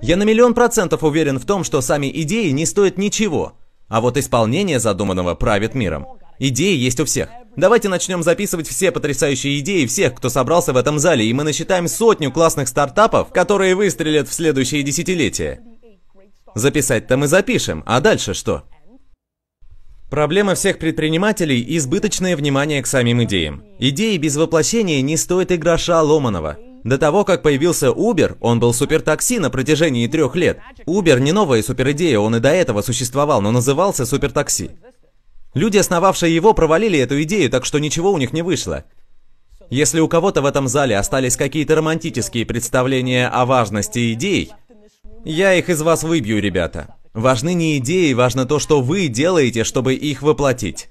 Я на миллион процентов уверен в том, что сами идеи не стоят ничего. А вот исполнение задуманного правит миром. Идеи есть у всех. Давайте начнем записывать все потрясающие идеи всех, кто собрался в этом зале, и мы насчитаем сотню классных стартапов, которые выстрелят в следующие десятилетия. Записать-то мы запишем, а дальше что? Проблема всех предпринимателей – избыточное внимание к самим идеям. Идеи без воплощения не стоят и гроша ломаного. До того, как появился Uber, он был супертакси на протяжении трех лет. Uber не новая суперидея, он и до этого существовал, но назывался супертакси. Люди, основавшие его, провалили эту идею, так что ничего у них не вышло. Если у кого-то в этом зале остались какие-то романтические представления о важности идей, я их из вас выбью, ребята. Важны не идеи, важно то, что вы делаете, чтобы их воплотить.